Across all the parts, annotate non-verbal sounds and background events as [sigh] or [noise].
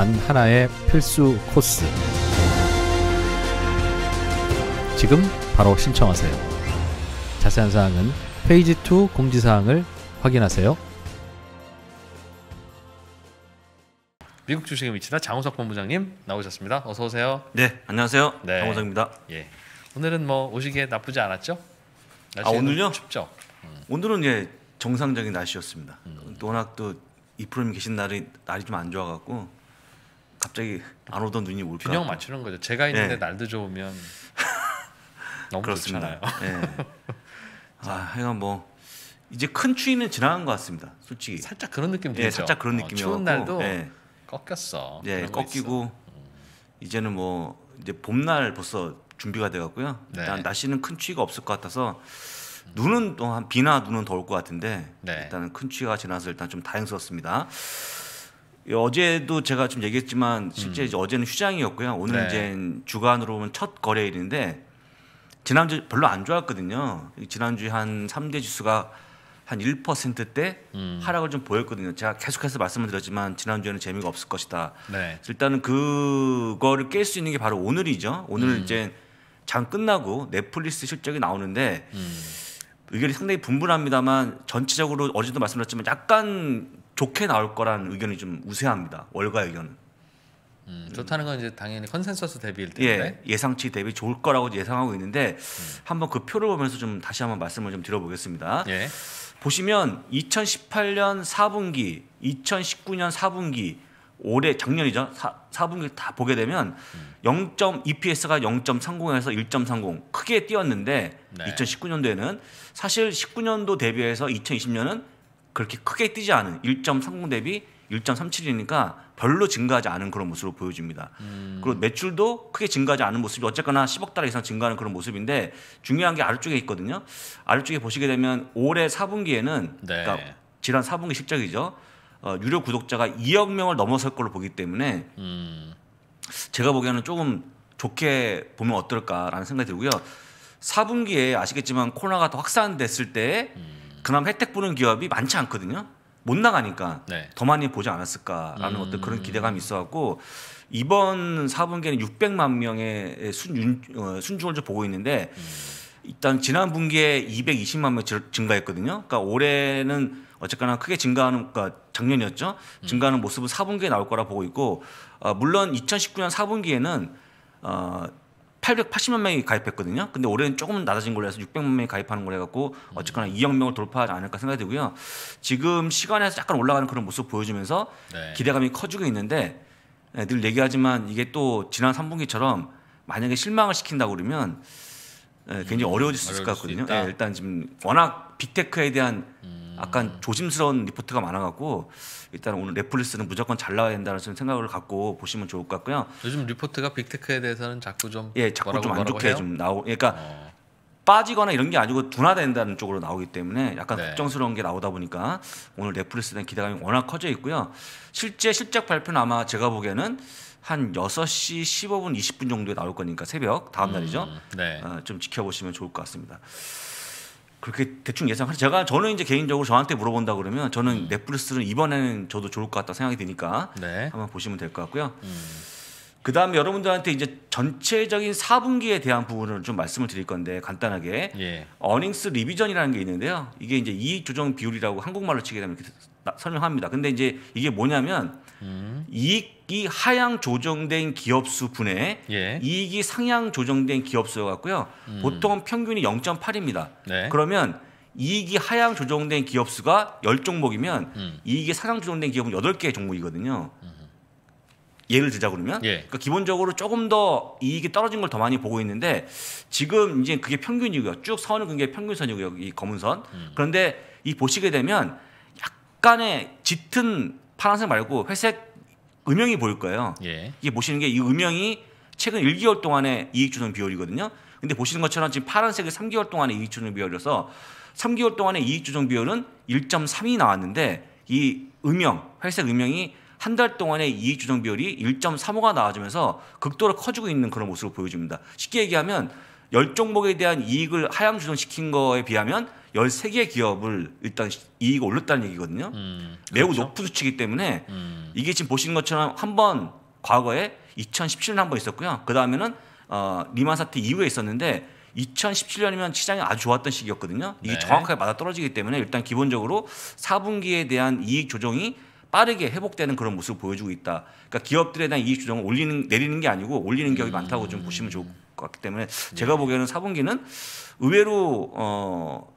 단 하나의 필수 코스. 지금 바로 신청하세요. 자세한 사항은 페이지 2 공지사항을 확인하세요. 미국 주식에 미치다 장우석 본부장님 나오셨습니다. 어서 오세요. 네, 안녕하세요. 네. 장우석입니다. 예. 오늘은 뭐 오시기에 나쁘지 않았죠? 아 오늘요? 춥죠. 음. 오늘은 예 정상적인 날씨였습니다. 음. 또 워낙 또 이프로님 계신 날이 날이 좀 안 좋아갖고 갑자기 안 오던 눈이 올까? 균형 맞추는 거죠. 제가 있는데 네. 날도 좋으면 [laughs] 너무 그렇습니다. 좋잖아요. 네. [laughs] 아, 하여간 뭐 이제 큰 추위는 지나간 것 같습니다. 솔직히 살짝 그런 느낌 네, 들죠. 네, 살짝 그런 어, 느낌이었 추운 날도 네. 꺾였어. 네, 꺾이고 이제는 뭐 이제 봄날 벌써 준비가 돼 갖고요. 네. 일단 날씨는 큰 추위가 없을 것 같아서 눈은 또한 비나 눈은 더울 것 같은데 네. 일단은 큰 추위가 지나서 일단 좀 다행스럽습니다. 어제도 제가 좀 얘기했지만 실제 음. 어제는 휴장이었고요. 오늘 네. 이제 주간으로 보면 첫 거래일인데 지난주 별로 안 좋았거든요. 지난주 에한 3대 지수가 한 1%대 음. 하락을 좀 보였거든요. 제가 계속해서 말씀을 드렸지만 지난주에는 재미가 없을 것이다. 네. 일단은 그거를 깰 수 있는 게 바로 오늘이죠. 오늘 음. 이제 장 끝나고 넷플릭스 실적이 나오는데 음. 의견이 상당히 분분합니다만 전체적으로 어제도 말씀드렸지만 약간 좋게 나올 거라는 의견이 좀 우세합니다. 월가 의견은. 음, 좋다는 건 이제 당연히 컨센서스 대비일 텐데 예, 예상치 대비 좋을 거라고 예상하고 있는데 음. 한번 그 표를 보면서 좀 다시 한번 말씀을 좀 드려보겠습니다. 예. 보시면 2018년 4분기, 2019년 4분기 올해 작년이죠. 4, 분기다 보게 되면 음. 0. EPS가 0.30에서 1.30 크게 뛰었는데 네. 2019년도에는 사실 19년도 대비해서 2020년은 그렇게 크게 뛰지 않은 1.30 대비 1.37이니까 별로 증가하지 않은 그런 모습으로 보여집니다. 음. 그리고 매출도 크게 증가하지 않은 모습이 어쨌거나 10억 달러 이상 증가하는 그런 모습인데 중요한 게 아래쪽에 있거든요. 아래쪽에 보시게 되면 올해 4분기에는 네. 그러니까 지난 4분기 실적이죠. 어, 유료 구독자가 2억 명을 넘어설 걸로 보기 때문에 음. 제가 보기에는 조금 좋게 보면 어떨까라는 생각이 들고요. 4분기에 아시겠지만 코로나가 더 확산됐을 때 음. 그나마 혜택 보는 기업이 많지 않거든요. 못 나가니까 네. 더 많이 보지 않았을까라는 음. 어떤 그런 기대감이 있어갖고 이번 4분기에는 600만 명의 순, 어, 순중을 좀 보고 있는데 음. 일단 지난 분기에 220만 명 증가했거든요. 그러니까 올해는 어쨌거나 크게 증가하는 그러니까 작년이었죠. 음. 증가하는 모습은 4분기에 나올 거라 보고 있고 어, 물론 2019년 4분기에는 어, 880만 명이 가입했거든요. 근데 올해는 조금 낮아진 걸로 해서 600만 명이 가입하는 걸로 해갖고 음. 어쨌거나 2억 명을 돌파하지 않을까 생각이 되고요. 지금 시간에서 약간 올라가는 그런 모습 보여주면서 네. 기대감이 커지고 있는데 네, 늘 얘기하지만 이게 또 지난 3분기처럼 만약에 실망을 시킨다고 그러면 네, 굉장히 어려워질 수 있을 것 같거든요. 예, 일단 지금 워낙 빅테크에 대한 음. 약간 조심스러운 리포트가 많아갖고 일단 오늘 넷플릭스는 무조건 잘 나와야 된다는 생각을 갖고 보시면 좋을 것 같고요. 요즘 리포트가 빅테크에 대해서는 자꾸 좀 예, 자꾸 좀안 좋게 좀 나오. 그러니까 어. 빠지거나 이런 게 아니고 둔화된다는 쪽으로 나오기 때문에 약간 네. 걱정스러운 게 나오다 보니까 오늘 넷플릭스에 기대감이 워낙 커져 있고요. 실제 실적 발표는 아마 제가 보기에는 한 6시 15분, 20분 정도에 나올 거니까 새벽 다음 음, 날이죠. 음, 네. 어, 좀 지켜보시면 좋을 것 같습니다. 그렇게 대충 예상하죠. 제가 저는 이제 개인적으로 저한테 물어본다 그러면 저는 음. 넷플릭스는 이번에는 저도 좋을 것 같다 생각이 드니까 네. 한번 보시면 될 것 같고요. 음. 그다음 에 여러분들한테 이제 전체적인 4분기에 대한 부분을 좀 말씀을 드릴 건데 간단하게 예. 어닝스 리비전이라는 게 있는데요. 이게 이제 이익 조정 비율이라고 한국말로 치게 되면 이렇게 설명합니다. 근데 이제 이게 뭐냐면 음. 이익이 하향 조정된 기업수 분에 예. 이익이 상향 조정된 기업수여 갖고요. 음. 보통 평균이 0.8입니다. 네. 그러면 이익이 하향 조정된 기업수가 10종목이면 음. 이익이 상향 조정된 기업은 8개 종목이거든요. 예를 들자 그러면 예. 그러니까 기본적으로 조금 더 이익이 떨어진 걸 더 많이 보고 있는데 지금 이제 그게 평균이고요. 쭉 선은 그게 평균선이고요. 이 검은 선. 음. 그런데 이 보시게 되면 약간의 짙은 파란색 말고 회색 음영이 보일 거예요. 예. 이게 보시는 게 이 음영이 최근 1개월 동안의 이익주는 비율이거든요. 근데 보시는 것처럼 지금 파란색이 3개월 동안의 이익주는 비율이어서 3개월 동안의 이익조정 비율은 1.3이 나왔는데 이 음영, 회색 음영이 한 달 동안의 이익조정 비율이 1.35가 나와주면서 극도로 커지고 있는 그런 모습을 보여줍니다. 쉽게 얘기하면 열종목에 대한 이익을 하향 조정시킨 거에 비하면 13개 기업을 일단 이익이 올렸다는 얘기거든요. 음, 그렇죠. 매우 그렇죠. 높은 수치이기 때문에 음. 이게 지금 보신 것처럼 한 번 과거에 2017년 한 번 있었고요. 그 다음에는 어, 리만 사태 이후에 있었는데 2017년이면 시장이 아주 좋았던 시기였거든요. 이게 네. 정확하게 맞아 떨어지기 때문에 일단 기본적으로 4분기에 대한 이익 조정이 빠르게 회복되는 그런 모습을 보여주고 있다. 그러니까 기업들에 대한 이익 조정을 올리는 내리는 게 아니고 올리는 기업이 음. 많다고 좀 보시면 좋고 같기 때문에 네. 제가 보기에는 4분기는 의외로 어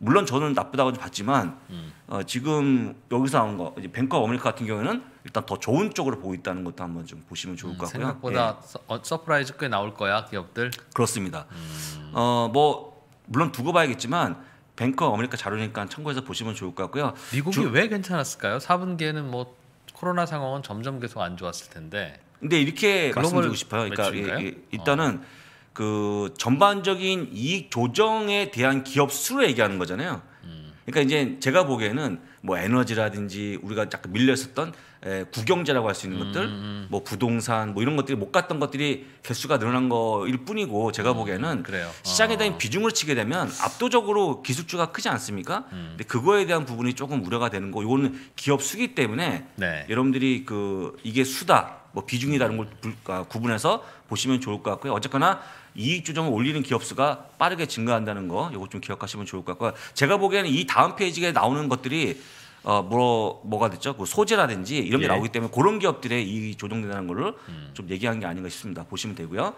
물론 저는 나쁘다고 봤지만 음. 어, 지금 여기서 나온 거 이제 뱅크 어메리카 같은 경우에는 일단 더 좋은 쪽으로 보고 있다는 것도 한번 좀 보시면 좋을 것 음, 같고요. 생각보다 예. 서, 어, 서프라이즈 꽤 나올 거야 기업들. 그렇습니다. 음. 어뭐 물론 두고 봐야겠지만 뱅크 어메리카 자료니까 참고해서 보시면 좋을 것 같고요. 미국이 주, 왜 괜찮았을까요? 4분기에는 뭐 코로나 상황은 점점 계속 안 좋았을 텐데 근데 이렇게 말씀드리고 싶어요. 그러니까 예, 예, 일단은 어. 그 전반적인 이익 조정에 대한 기업 수로 얘기하는 거잖아요. 음. 그러니까 이제 제가 보기에는 뭐 에너지라든지 우리가 약간 밀렸었던 에, 국영재라고할 수 있는 음. 것들, 음, 음. 뭐 부동산 뭐 이런 것들이 못 갔던 것들이 개수가 늘어난 거일 뿐이고 제가 보기에는 그 시장에 대한 어. 비중을 치게 되면 압도적으로 기술주가 크지 않습니까? 근데 그거에 대한 부분이 조금 우려가 되는 거. 이거는 기업 수기 때문에 네. 여러분들이 그 이게 수다 뭐 비중이 다른 걸 아, 구분해서 보시면 좋을 것 같고요. 어쨌거나 이익 조정을 올리는 기업 수가 빠르게 증가한다는 거 이거 좀 기억하시면 좋을 것 같고요. 제가 보기에는 이 다음 페이지에 나오는 것들이 어, 뭐, 뭐가 됐죠? 그 소재라든지 이런 게 예. 나오기 때문에 그런 기업들의 이 조정된다는 거를 음. 좀 얘기한 게 아닌가 싶습니다. 보시면 되고요.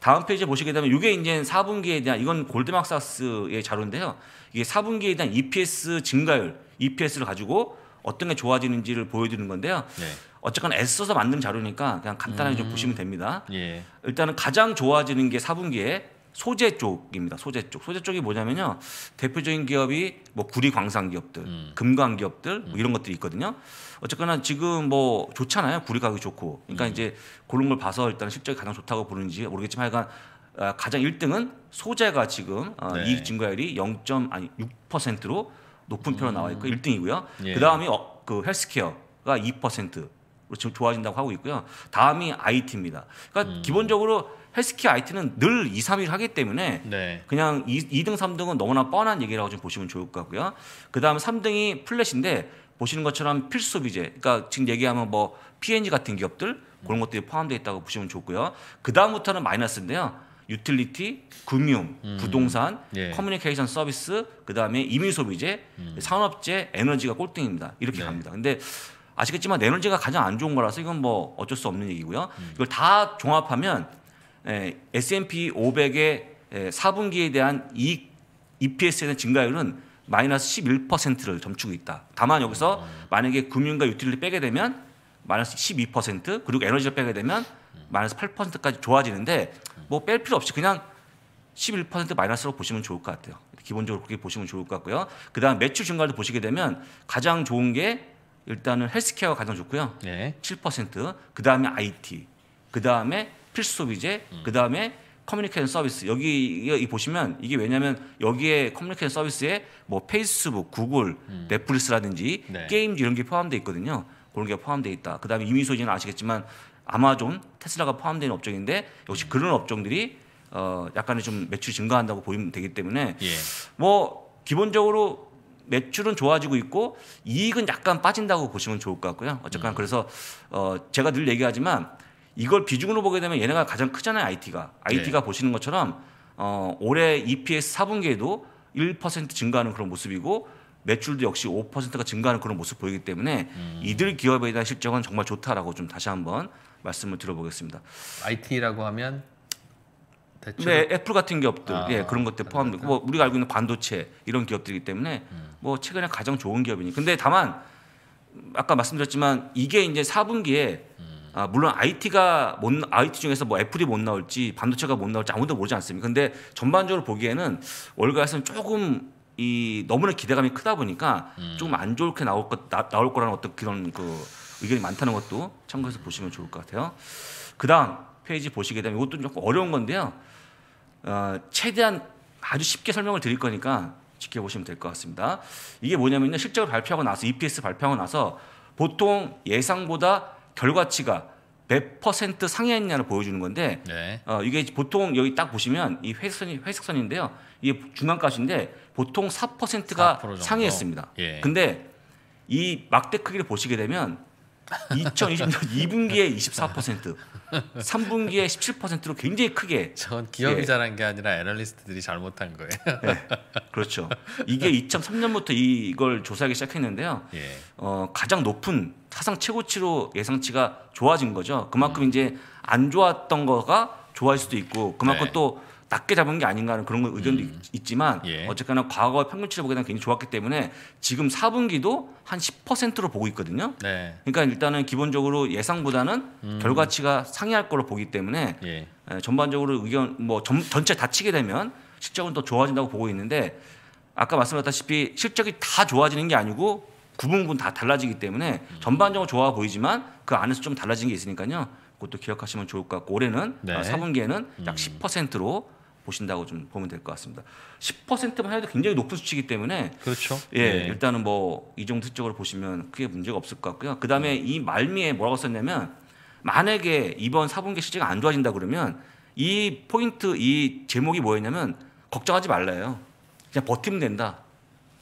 다음 페이지 보시게 되면 이게 이제 4분기에 대한 이건 골드막사스의 자료인데요. 이게 4분기에 대한 EPS 증가율, EPS를 가지고 어떤 게 좋아지는지를 보여주는 건데요. 네. 어쨌건 애써서 만든 자료니까 그냥 간단하게 음. 좀 보시면 됩니다. 예. 일단은 가장 좋아지는 게 4분기에 소재 쪽입니다. 소재 쪽. 소재 쪽이 뭐냐면요. 대표적인 기업이 뭐 구리 광산 기업들, 음. 금광 기업들 뭐 음. 이런 것들이 있거든요. 어쨌거나 지금 뭐 좋잖아요. 구리 가격이 좋고. 그러니까 음. 이제 그런 걸 봐서 일단 실적이 가장 좋다고 보는지 모르겠지만 하여간 아, 가장 1등은 소재가 지금 어, 네. 이익 증가율이 0. 아니 6%로 높은 편으로 나와 있고 1등이고요. 음. 예. 그다음이 어, 그 헬스케어가 2%로 지금 좋아진다고 하고 있고요. 다음이 IT입니다. 그러니까 음. 기본적으로 헬스케어 IT는 늘 2, 3위를 하기 때문에 네. 그냥 2, 등 3등은 너무나 뻔한 얘기라고 좀 보시면 좋을 것 같고요. 그다음 3등이 플랫인데 보시는 것처럼 필수 소비재. 그러니까 지금 얘기하면 뭐 P&G n 같은 기업들 그런 음. 것들이 포함되어 있다고 보시면 좋고요. 그다음부터는 마이너스인데요. 유틸리티, 금융, 음. 부동산, 예. 커뮤니케이션 서비스, 그다음에 이민 소비재, 음. 산업재, 에너지가 꼴등입니다. 이렇게 네. 갑니다. 근데 아시겠지만 에너지가 가장 안 좋은 거라서 이건 뭐 어쩔 수 없는 얘기고요. 음. 이걸 다 종합하면 에, 예, S&P 500의 에, 예, 4분기에 대한 이익 EPS에 대한 증가율은 마이너스 11%를 점추고 있다. 다만 여기서 음. 만약에 금융과 유틸리티 빼게 되면 마이너스 12% 그리고 에너지를 빼게 되면 마이너스 8%까지 좋아지는데 뭐 뺄 필요 없이 그냥 11% 마이너스로 보시면 좋을 것 같아요. 기본적으로 그렇게 보시면 좋을 것 같고요. 그다음 매출 증가를 보시게 되면 가장 좋은 게 일단은 헬스케어가 가장 좋고요. 네. 7%. 그다음에 IT. 그다음에 필수 소비재. 음. 그다음에 커뮤니케이션 서비스 여기 이 보시면 이게 왜냐하면 여기에 커뮤니케이션 서비스에 뭐 페이스북, 구글, 음. 넷플릭스라든지 네. 게임 이런 게 포함되어 있거든요. 그런 게 포함되어 있다. 그다음에 이미 소진은 아시겠지만 아마존, 테슬라가 포함된 업종인데 역시 음. 그런 업종들이 어 약간의 좀매출 증가한다고 보이면 되기 때문에 예. 뭐 기본적으로 매출은 좋아지고 있고 이익은 약간 빠진다고 보시면 좋을 것 같고요. 어쨌거나 음. 그래서 어 제가 늘 얘기하지만 이걸 비중으로 보게 되면 얘네가 가장 크잖아요, IT가. IT가 네. 보시는 것처럼 어 올해 EPS 4분기에도 1% 증가하는 그런 모습이고 매출도 역시 5%가 증가하는 그런 모습 보이기 때문에 음. 이들 기업에 대한 실적은 정말 좋다라고 좀 다시 한번 말씀을 들어보겠습니다. IT라고 하면 대충 네, 애플 같은 기업들, 아, 예, 그런 것들 포함되고 뭐 우리가 알고 있는 반도체 이런 기업들이기 때문에 음. 뭐 최근에 가장 좋은 기업이니. 근데 다만 아까 말씀드렸지만 이게 이제 4분기에 음. 아, 물론 IT가 못 IT 중에서 뭐 애플이 못 나올지 반도체가 못 나올지 아무도 모르지 않습니까? 근데 전반적으로 보기에는 월가에서는 조금 이 너무나 기대감이 크다 보니까 음. 조금 안 좋게 나올 것 나, 나올 거라는 어떤 그런 그 의견이 많다는 것도 참고해서 보시면 좋을 것 같아요. 그 다음 페이지 보시게 되면 이것도 조금 어려운 건데요. 어, 최대한 아주 쉽게 설명을 드릴 거니까 지켜보시면 될 것 같습니다. 이게 뭐냐면요. 실적을 발표하고 나서 EPS 발표하고 나서 보통 예상보다 결과치가 몇 퍼센트 상회했냐를 보여주는 건데 네. 어, 이게 보통 여기 딱 보시면 이 회색선이 회색선인데요. 이게 중간값인데 보통 4%가 4% 상회했습니다. 예. 근데 이 막대 크기를 보시게 되면 2020년 2분기에 24%, 3분기에 17%로 굉장히 크게. 전 기업이 예. 잘한 게 아니라 애널리스트들이 잘못한 거예요. 네, 그렇죠. 이게 2003년부터 이걸 조사하기 시작했는데요. 예. 어, 가장 높은 사상 최고치로 예상치가 좋아진 거죠. 그만큼 음. 이제 안 좋았던 거가 좋아질 수도 있고 그만큼 네. 또 낮게 잡은 게 아닌가 하는 그런 의견도 음. 있지만 예. 어쨌거나 과거 평균치를 보게 되면 굉장히 좋았기 때문에 지금 4분기도 한 10%로 보고 있거든요. 네. 그러니까 일단은 기본적으로 예상보다는 음. 결과치가 상이할 걸로 보기 때문에 예. 전반적으로 의견 뭐 전, 전체 다 치게 되면 실적은 더 좋아진다고 보고 있는데 아까 말씀드렸다시피 실적이 다 좋아지는 게 아니고 구분분 다 달라지기 때문에 음. 전반적으로 좋아 보이지만 그 안에서 좀 달라진 게 있으니까요. 그것도 기억하시면 좋을 것 같고 올해는 네. 4분기에는 어, 약 음. 10%로 보신다고 좀 보면 될 것 같습니다. 10%만 해도 굉장히 높은 수치이기 때문에 그렇죠. 예, 네. 일단은 뭐 이 정도 수적으로 보시면 크게 문제가 없을 것 같고요. 그다음에 네. 이 말미에 뭐라고 썼냐면 만약에 이번 4분기 시제가 안 좋아진다 그러면 이 포인트 이 제목이 뭐였냐면 걱정하지 말라요. 그냥 버티면 된다.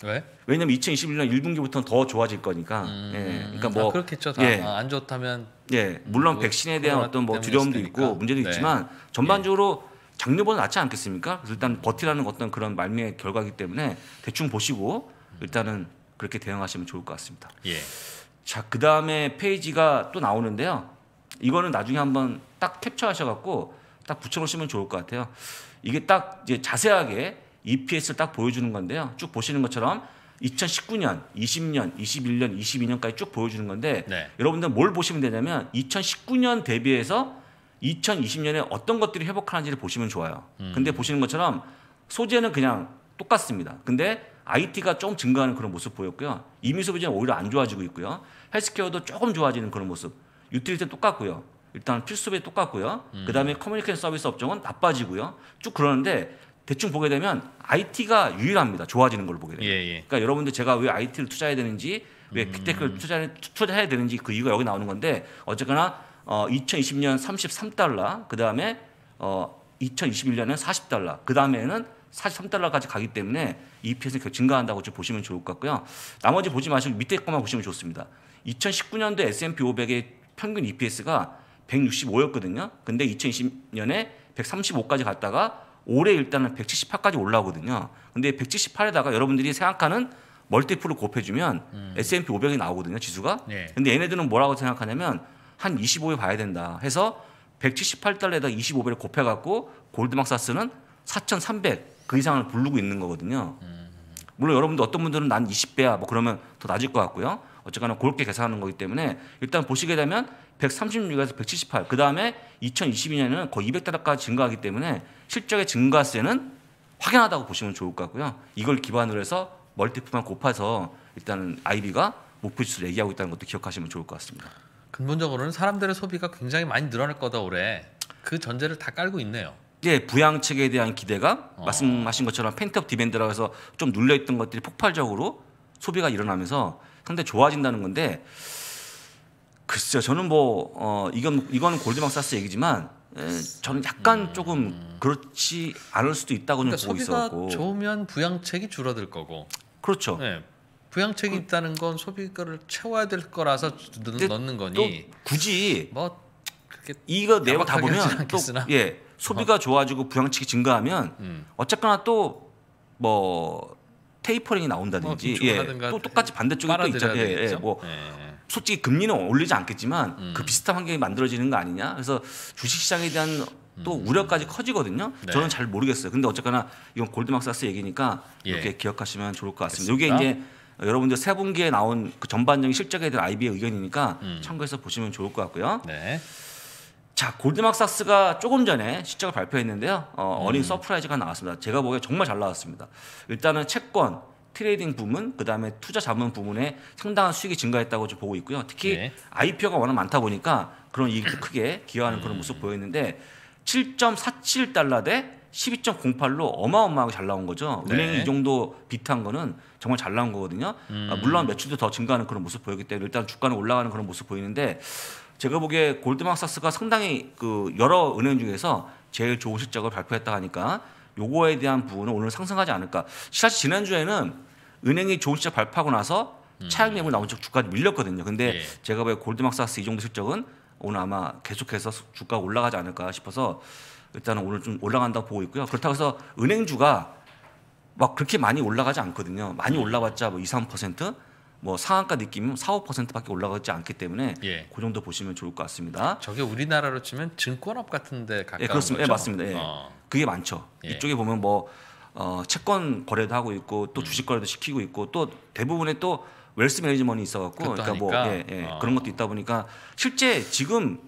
왜? 왜냐면 2021년 1분기부터는 더 좋아질 거니까. 음, 예. 그러니까 뭐 아, 그렇겠죠. 예. 아, 안 좋다면. 예. 물론 뭐 백신에 대한 어떤 뭐 두려움도 있고 문제도 네. 있지만 전반적으로 예. 작년보다 낫지 않겠습니까? 일단 버티라는 어떤 그런 말미의 결과이기 때문에 대충 보시고 일단은 그렇게 대응하시면 좋을 것 같습니다. 예. 자, 그 다음에 페이지가 또 나오는데요. 이거는 나중에 한번 딱 캡처하셔갖고 딱 붙여놓으시면 좋을 것 같아요. 이게 딱 이제 자세하게 EPS를 딱 보여주는 건데요. 쭉 보시는 것처럼 2019년, 20년, 21년, 22년까지 쭉 보여주는 건데 네. 여러분들 뭘 보시면 되냐면 2019년 대비해서 2020년에 어떤 것들이 회복하는지를 보시면 좋아요. 음. 근데 보시는 것처럼 소재는 그냥 똑같습니다. 근데 IT가 좀 증가하는 그런 모습 보였고요. 이미 소비자는 오히려 안 좋아지고 있고요. 헬스케어도 조금 좋아지는 그런 모습. 유틸리티는 똑같고요. 일단 필수비 똑같고요. 음. 그다음에 커뮤니케이션 서비스 업종은 나빠지고요. 쭉 그러는데 대충 보게 되면 IT가 유일합니다. 좋아지는 걸 보게 되면. 예, 예. 그러니까 여러분들 제가 왜 IT를 투자해야 되는지 왜 음. 빅테크를 투자해야 되는지 그 이유가 여기 나오는 건데 어쨌거나 어, 2020년 33달러, 그 다음에 어, 2021년은 40달러, 그 다음에는 43달러까지 가기 때문에 EPS는 계속 증가한다고 좀 보시면 좋을 것 같고요. 나머지 보지 마시고 밑에 것만 보시면 좋습니다. 2019년도 S&P 500의 평균 EPS가 165였거든요. 근데 2020년에 135까지 갔다가 올해 일단은 178까지 올라오거든요. 근데 178에다가 여러분들이 생각하는 멀티플을 곱해주면 음. S&P 500이 나오거든요, 지수가. 네. 근데 얘네들은 뭐라고 생각하냐면 한 25에 봐야 된다 해서 178달러에다 25배를 곱해갖고 골드막사스는 4,300 그 이상을 부르고 있는 거거든요. 물론 여러분들 어떤 분들은 난 20배야 뭐 그러면 더 낮을 것 같고요. 어쨌거나 그렇게 계산하는 거기 때문에 일단 보시게 되면 136에서 178. 그 다음에 2022년에는 거의 200달러까지 증가하기 때문에 실적의 증가세는 확연하다고 보시면 좋을 것 같고요. 이걸 기반으로 해서 멀티플만 곱해서 일단은 아이비가 목표 지수를 얘기하고 있다는 것도 기억하시면 좋을 것 같습니다. 근본적으로는 사람들의 소비가 굉장히 많이 늘어날 거다 올해 그 전제를 다 깔고 있네요. 예, 부양책에 대한 기대감 어. 말씀하신 것처럼 펜트업 디밴드라고 해서 좀 눌려있던 것들이 폭발적으로 소비가 일어나면서 상대 좋아진다는 건데 글쎄요 저는 뭐 어, 이건 이건 골드망사스 얘기지만 에, 예, 저는 약간 음. 조금 그렇지 않을 수도 있다고 그러니까 보고 있었고 소비가 좋으면 부양책이 줄어들 거고 그렇죠. 네. 부양책이 그, 있다는 건 소비가를 채워야 될 거라서 넣는 거니 굳이 뭐 이거 내용 다 보면 또 예, 소비가 어. 좋아지고 부양책이 증가하면 음. 어쨌거나 또 뭐 테이퍼링이 나온다든지 뭐 예, 또 똑같이 반대쪽에 또 있잖아요. 예, 예, 뭐 예. 솔직히 금리는 올리지 않겠지만 음. 그 비슷한 환경이 만들어지는 거 아니냐. 그래서 주식시장에 대한 또 음. 우려까지 커지거든요. 네. 저는 잘 모르겠어요. 근데 어쨌거나 이건 골드막사스 얘기니까 예. 이렇게 기억하시면 좋을 것 같습니다. 알습니다 이게 이제 여러분들 세 분기에 나온 그 전반적인 실적에 대한 IB의 의견이니까 음. 참고해서 보시면 좋을 것 같고요. 네. 자골드막사스가 조금 전에 실적을 발표했는데요. 어, 음. 어린 음. 서프라이즈가 나왔습니다. 제가 보기에 정말 잘 나왔습니다. 일단은 채권 트레이딩 부문, 그다음에 투자 자문 부문에 상당한 수익이 증가했다고 보고 있고요. 특히 네. IPO가 워낙 많다 보니까 그런 이익도 크게 기여하는 그런 음. 모습 보였는데 7.47달러 대 12.08로 어마어마하게 잘 나온 거죠. 네. 은행이 이 정도 비트한 거는 정말 잘 나온 거거든요. 그러니까 음. 물론 매출도 더 증가하는 그런 모습 보였기 때문에 일단 주가는 올라가는 그런 모습 보이는데 제가 보기에 골드만삭스가 상당히 그 여러 은행 중에서 제일 좋은 실적을 발표했다 하니까 요거에 대한 부분은 오늘 상승하지 않을까. 사실 지난주에는 은행이 좋은 실적 발표하고 나서 음. 차익 매물 나온 쪽 주가가 밀렸거든요. 근데 예. 제가 보기에 골드만삭스 이 정도 실적은 오늘 아마 계속해서 주가가 올라가지 않을까 싶어서 일단은 오늘 좀 올라간다고 보고 있고요. 그렇다고 해서 은행주가 막 그렇게 많이 올라가지 않거든요. 많이 올라왔자 뭐 2, 3%, 뭐 상한가 느낌이면 4, 5%밖에 올라가지 않기 때문에 예. 그 정도 보시면 좋을 것 같습니다. 저게 우리나라로 치면 증권업 같은 데 가까운 예, 그렇습니다. 예, 거죠? 예, 맞습니다. 예. 어. 그게 많죠. 예. 이쪽에 보면 뭐 어, 채권 거래도 하고 있고 또 음. 주식 거래도 시키고 있고 또 대부분의 또 웰스 매니지먼이 있어갖고 그러니까 뭐, 니까뭐 예, 예. 어. 그런 것도 있다 보니까 실제 지금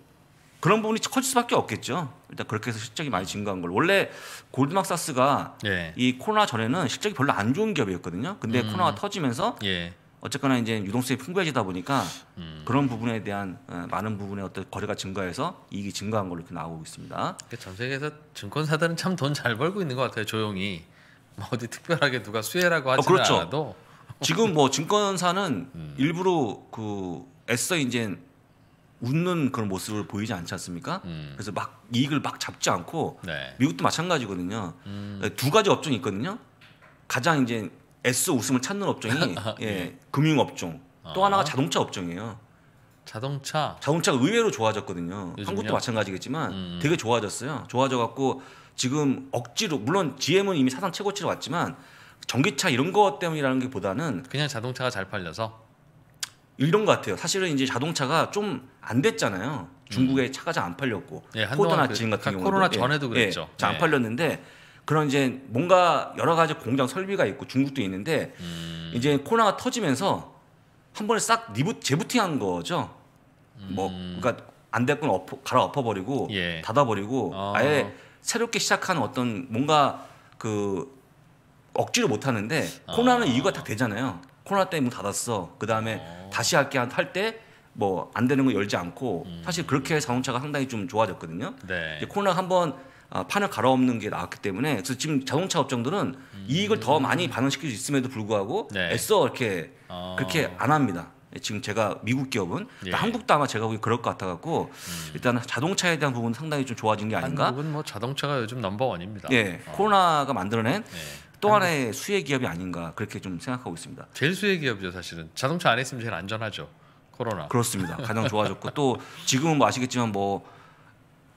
그런 부분이 커질 수밖에 없겠죠. 일단 그렇게 해서 실적이 많이 증가한 걸 원래 골드막사스가 예. 이 코로나 전에는 실적이 별로 안 좋은 기업이었거든요. 근데 음. 코로나가 터지면서 예. 어쨌거나 이제 유동성이 풍부해지다 보니까 음. 그런 부분에 대한 어, 많은 부분의 어떤 거래가 증가해서 이익이 증가한 걸로 이렇게 나오고 있습니다. 그러니까 전 세계에서 증권사들은 참 돈 잘 벌고 있는 것 같아요. 조용히 뭐 어디 특별하게 누가 수혜라고 하지 어, 그렇죠. 않아도 지금 뭐 증권사는 음. 일부러 그 애써 이제 웃는 그런 모습을 보이지 않지 않습니까? 음. 그래서 막 이익을 막 잡지 않고 네. 미국도 마찬가지거든요. 음. 네, 두 가지 업종이 있거든요. 가장 이제 애써 웃음을 찾는 업종이 [laughs] 예, 네. 예, 금융 업종. 또 아. 하나가 자동차 업종이에요. 자동차. 자동차가 의외로 좋아졌거든요. 요즘요? 한국도 마찬가지겠지만 음. 음. 되게 좋아졌어요. 좋아져 갖고 지금 억지로 물론 GM은 이미 사상 최고치로 왔지만 전기차 이런 것 때문이라는 게보다는 그냥 자동차가 잘 팔려서 이런 것 같아요. 사실은 이제 자동차가 좀 안 됐잖아요. 중국에 음. 차가 잘 안 팔렸고 예, 코로나 그, 지금 같은 경우 코로나 전에도 예, 예, 그랬죠. 잘안 예. 팔렸는데 그런 이제 뭔가 여러 가지 공장 설비가 있고 중국도 있는데 음. 이제 코로나가 터지면서 한 번에 싹 리부 재부팅한 거죠. 뭐 음. 뭐 그러니까 안 될건 엎어, 갈아엎어 버리고 예. 닫아 버리고 어. 아. 아예 새롭게 시작하는 어떤 뭔가 그 억지로 못 하는데 아. 코로나는 어. 이유가 다 되잖아요. 코로나 때문에 문 닫았어. 그 다음에 어. 다시 할게 할때 뭐 안 되는 거 열지 않고 음. 사실 그렇게 자동차가 상당히 좀 좋아졌거든요. 네. 코로나 한번 아, 판을 갈아엎는 게 나왔기 때문에 그래서 지금 자동차 업종들은 음. 이익을 더 많이 반영시킬 수 있음에도 불구하고 네. 애써 이렇게 어. 그렇게 안 합니다. 지금 제가 미국 기업은 예. 그러니까 한국도 아마 제가 보기 그럴 것 같아 갖고 음. 일단 자동차에 대한 부분 상당히 좀 좋아진 게 아닌가? 한국은 뭐 자동차가 요즘 넘버원입니다. 예, 어. 코로나가 만들어낸 예. 또 하나의 수혜 기업이 아닌가 그렇게 좀 생각하고 있습니다. 제일 수혜 기업이죠 사실은 자동차 안에 으면 제일 안전하죠 코로나. 그렇습니다. 가장 좋아졌고 또 지금은 뭐 아시겠지만 뭐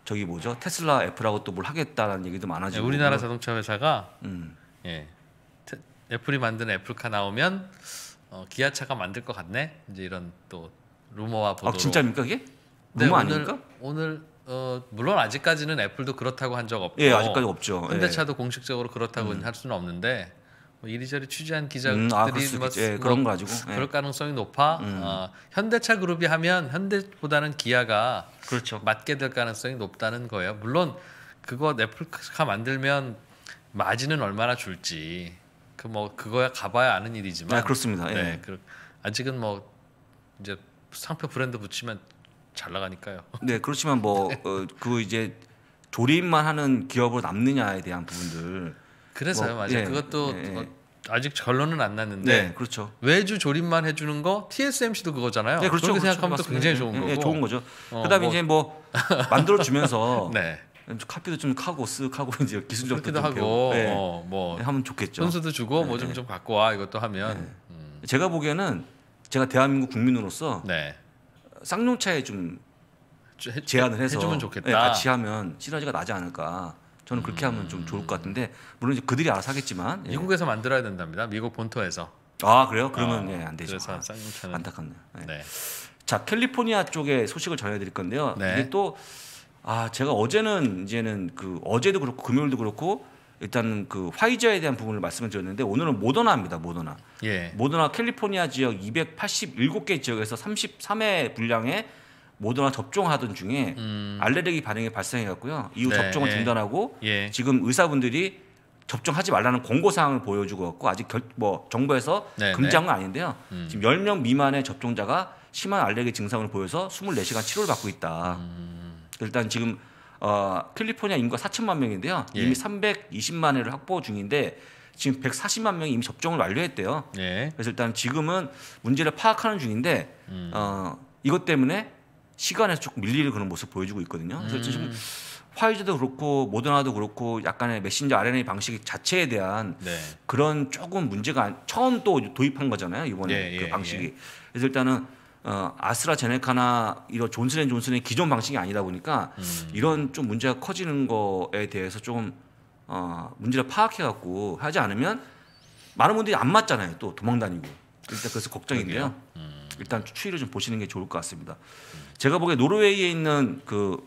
저기 뭐죠 테슬라 애플하고 또 뭘 하겠다라는 얘기도 많아지고. 네, 우리나라 자동차 회사가 음. 예 애플이 만든 애플카 나오면 어, 기아차가 만들 것 같네 이제 이런 또 루머와 보도. 아 진짜입니까 이게? 네, 루머 네, 아닙니까? 오늘 어, 물론 아직까지는 애플도 그렇다고 한 적 없고 예, 아직까지 없죠. 예. 현대차도 예. 공식적으로 그렇다고 음. 할 수는 없는데 뭐 이리저리 취재한 기자들이 음, 아, 뭐, 예, 뭐 그런 거 가지고 예. 그럴 가능성이 높아. 음. 어, 현대차 그룹이 하면 현대보다는 기아가 그렇죠. 맞게 될 가능성이 높다는 거예요. 물론 그거 애플카 만들면 마진은 얼마나 줄지 그 뭐 그거야 가봐야 아는 일이지만 아, 그렇습니다. 예. 네, 그, 아직은 뭐 이제 상표 브랜드 붙이면 잘 나가니까요. [laughs] 네, 그렇지만 뭐그 어, 그 이제 조립만 하는 기업으로 남느냐에 대한 부분들. 그래서요, 뭐, 맞아요. 예, 그것도 뭐 예, 예. 아직 결론은 안 났는데. 네, 그렇죠. 외주 조립만 해주는 거 TSMC도 그거잖아요. 네, 그렇죠. 그렇게 그렇죠. 생각하면 또 굉장히 좋은 예, 예, 거고. 네, 좋은 거죠. 어, 그다음에 뭐, 이제 뭐 만들어 주면서. [laughs] 네. 카피도 좀 카고 쓱 하고 이제 기술적도 좀 하고 네. 어, 뭐 네, 하면 좋겠죠. 선수도 주고 뭐 좀좀 네, 네. 좀 갖고 와 이것도 하면. 음. 제가 보기에는 제가 대한민국 국민으로서 네. 쌍용차에 좀 제안을 해서 해주면 좋겠다. 네, 같이 하면 시너지가 나지 않을까. 저는 그렇게 음. 하면 좀 좋을 것 같은데 물론 이제 그들이 알아서 하겠지만 예. 미국에서 만들어야 된답니다. 미국 본토에서. 아 그래요? 그러면 어, 예, 안 되죠. 그래서 아, 쌍용차는... 안타깝네요. 예. 네. 자 캘리포니아 쪽에 소식을 전해드릴 건데요. 네. 이게 또 아 제가 어제는 이제는 그 어제도 그렇고 금요일도 그렇고 일단 그 화이자에 대한 부분을 말씀을 드렸는데 오늘은 모더나입니다. 모더나. 예. 모더나 캘리포니아 지역 287개 지역에서 33회 분량의 모더나 접종하던 중에 음. 알레르기 반응이 발생해갖고요. 이후 네. 접종을 예. 중단하고 예. 지금 의사분들이 접종하지 말라는 공고 사항을 보여주고 있고 아직 결, 뭐 정부에서 네, 네, 금지한 건 아닌데요. 음. 지금 10명 미만의 접종자가 심한 알레르기 증상을 보여서 24시간 치료를 받고 있다. 음. 일단 지금 어, 캘리포니아 인구가 4천만 명인데요. 예. 이미 예. 320만 회를 확보 중인데 지금 140만 명이 이미 접종을 완료했대요. 예. 그래서 일단 지금은 문제를 파악하는 중인데 음. 어, 이것 때문에 시간에서 조금 밀리는 그런 모습 보여주고 있거든요. 그래서 음. 지금 화이자도 그렇고 모더나도 그렇고 약간의 메신저 RNA 방식 자체에 대한 네. 그런 조금 문제가 처음 또 도입한 거잖아요 이번에 예, 그 예, 방식이. 예. 그래서 일단은 어, 아스트라제네카나 이런 존슨앤존슨의 기존 방식이 아니다 보니까 음. 이런 좀 문제가 커지는 거에 대해서 조금 어, 문제를 파악해 갖고 하지 않으면 많은 분들이 안 맞잖아요. 또 도망다니고 일단 그래서 걱정인데요. 음. 일단 추이를 좀 보시는 게 좋을 것 같습니다. 음. 제가 보기에 노르웨이에 있는 그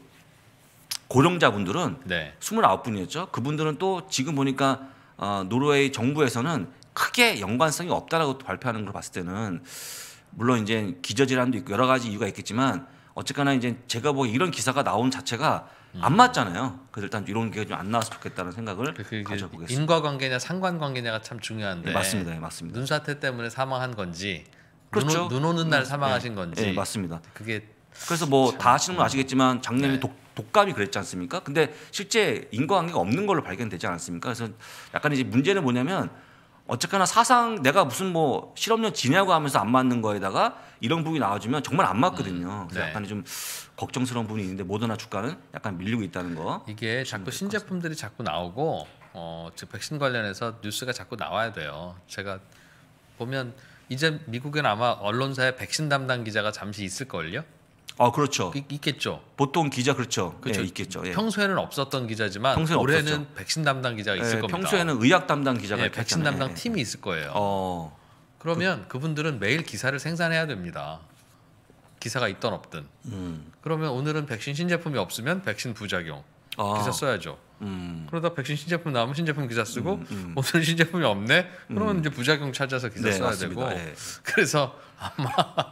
고령자분들은 네. 29분이었죠. 그분들은 또 지금 보니까 어, 노르웨이 정부에서는 크게 연관성이 없다라고 발표하는 걸 봤을 때는 물론 이제 기저질환도 있고 여러 가지 이유가 있겠지만 어쨌거나 이제 제가 보기 뭐 이런 기사가 나온 자체가 안 음. 맞잖아요. 그래서 일단 이런 게 좀 안 나왔으면 좋겠다는 생각을 그, 그, 그 가져보겠습니다. 인과관계냐 상관관계냐가 참 중요한데 네, 맞습니다, 네, 맞습니다. 눈 사태 때문에 사망한 건지 그렇죠. 눈, 오는 날 음, 사망하신 예. 건지 네, 맞습니다. 그게 그래서 뭐 다 아시는 건 아시겠지만 작년에 네. 독, 독감이 그랬지 않습니까? 근데 실제 인과관계가 없는 걸로 발견되지 않았습니까? 그래서 약간 이제 문제는 뭐냐면 어쨌거나 사상 내가 무슨 뭐 실업년 지내고 하면서 안 맞는 거에다가 이런 부분이 나와주면 정말 안 맞거든요. 음. 그래서 네. 약간 좀 걱정스러운 부분이 있는데 모더나 주가는 약간 밀리고 있다는 거. 이게 자꾸 신제품들이 자꾸 나오고 어, 즉 백신 관련해서 뉴스가 자꾸 나와야 돼요. 제가 보면 이제 미국엔 아마 언론사에 백신 담당 기자가 잠시 있을 걸요. 아 그렇죠. 있, 있겠죠. 보통 기자 그렇죠. 그렇죠. 예, 있겠죠. 예. 평소에는 없었던 기자지만 평소에 올해는 없었죠. 백신 담당 기자가 있을 예, 겁니다. 평소에는 의학 담당 기자가 예, 백신 담당 예, 예. 팀이 있을 거예요. 어. 그러면 그, 분들은 매일 기사를 생산해야 됩니다. 기사가 있던 없든. 음. 그러면 오늘은 백신 신제품이 없으면 백신 부작용 아. 기사 써야죠. 음. 그러다 백신 신제품 나오면 신제품 기사 쓰고 음, 음. 오늘 신제품이 없네. 그러면 음. 이제 부작용 찾아서 기사 네, 써야 맞습니다. 되고. [laughs] 그래서 아마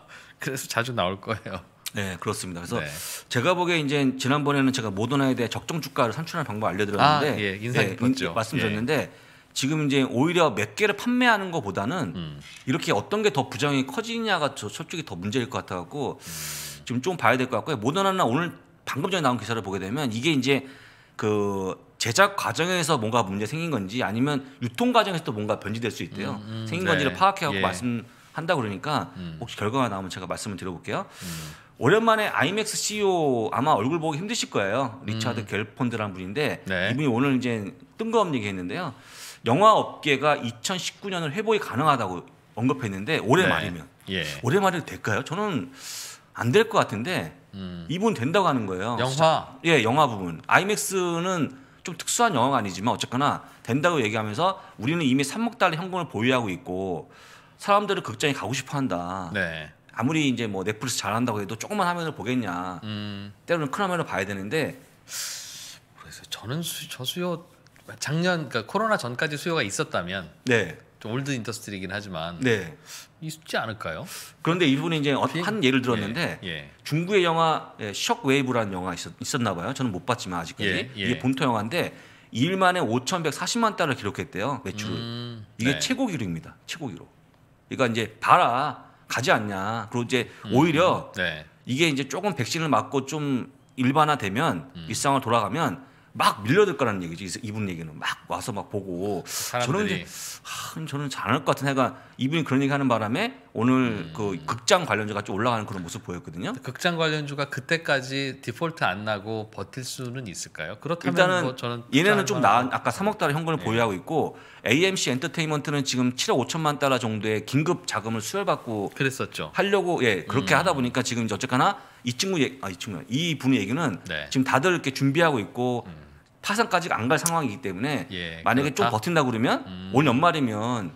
[laughs] 그래서 자주 나올 거예요. 네, 그렇습니다. 그래서 네. 제가 보기에 이제 지난번에는 제가 모더나에 대해 적정 주가를 산출하는 방법 알려드렸는데 아, 예, 네, 인상 깊었죠. 예, 말씀드렸는데 예. 지금 이제 오히려 몇 개를 판매하는 것보다는 음. 이렇게 어떤 게 더 부정이 커지냐가 저 솔직히 더 문제일 것 같아갖고 음. 지금 좀 봐야 될 것 같고요. 모더나나 오늘 방금 전에 나온 기사를 보게 되면 이게 이제 그 제작 과정에서 뭔가 문제 생긴 건지 아니면 유통 과정에서 도 뭔가 변질될 수 있대요. 음, 음. 생긴 네. 건지를 파악해갖고 예. 말씀한다 그러니까 음. 혹시 결과가 나오면 제가 말씀을 드려볼게요. 음. 오랜만에 아이맥스 CEO 아마 얼굴 보기 힘드실 거예요. 리차드 음. 겔폰드라는 분인데 네. 이분이 오늘 이제 뜬금없는 얘기했는데요. 영화 업계가 2019년을 회복이 가능하다고 언급했는데 올해 네. 말이면 예. 올해 말이 될까요? 저는 안 될 것 같은데 음. 이분 된다고 하는 거예요. 영화 진짜. 예 영화 부분 아이맥스는 좀 특수한 영화가 아니지만 어쨌거나 된다고 얘기하면서 우리는 이미 3억 달러 현금을 보유하고 있고 사람들을 극장에 가고 싶어 한다. 네. 아무리 이제 뭐 넷플릭스 잘한다고 해도 조금만 화면을 보겠냐. 음. 때로는 큰 화면을 봐야 되는데 그래서 저는 수, 저 수요 작년 그러니까 코로나 전까지 수요가 있었다면 네. 좀 올드 인더스트리긴 하지만 네. 있지 않을까요? 그런데 일본이 이제 어, 행한 예를 들었는데 예, 예. 중국의 영화 예, 셔크웨이브라는 영화 있었, 나 봐요. 저는 못 봤지만 아직까지 예, 예. 이게 본토 영화인데 2일 만에 5,140만 달러 기록했대요 매출을. 음, 이게 네. 최고 기록입니다. 최고 기록. 그러니까 이제 봐라 가지 않냐. 그리고 이제 음, 오히려 음, 네. 이게 이제 조금 백신을 맞고 좀 일반화되면 음. 일상을 돌아가면 막 밀려들 거라는 얘기지 이분 얘기는 막 와서 막 보고 사람들이. 저는 이제 하, 저는 잘할 것 같은 애가 이분이 그런 얘기 하는 바람에 오늘 음. 그 극장 관련주가 좀 올라가는 그런 모습 보였거든요. 극장 관련주가 그때까지 디폴트 안 나고 버틸 수는 있을까요? 그렇다면 일단은 뭐 저는 얘네는 좀 나은 아까 3억 달러 현금을 네. 보유하고 있고 AMC 엔터테인먼트는 지금 7억 5천만 달러 정도의 긴급 자금을 수혈받고 그랬었죠. 하려고 예 그렇게 음. 하다 보니까 지금 어쨌거나 이 친구 얘, 아이 친구 이 분의 얘기는 네. 지금 다들 이렇게 준비하고 있고. 음. 파산까지 안갈 상황이기 때문에 예, 만약에 그렇다. 좀 버틴다 그러면 올 음. 연말이면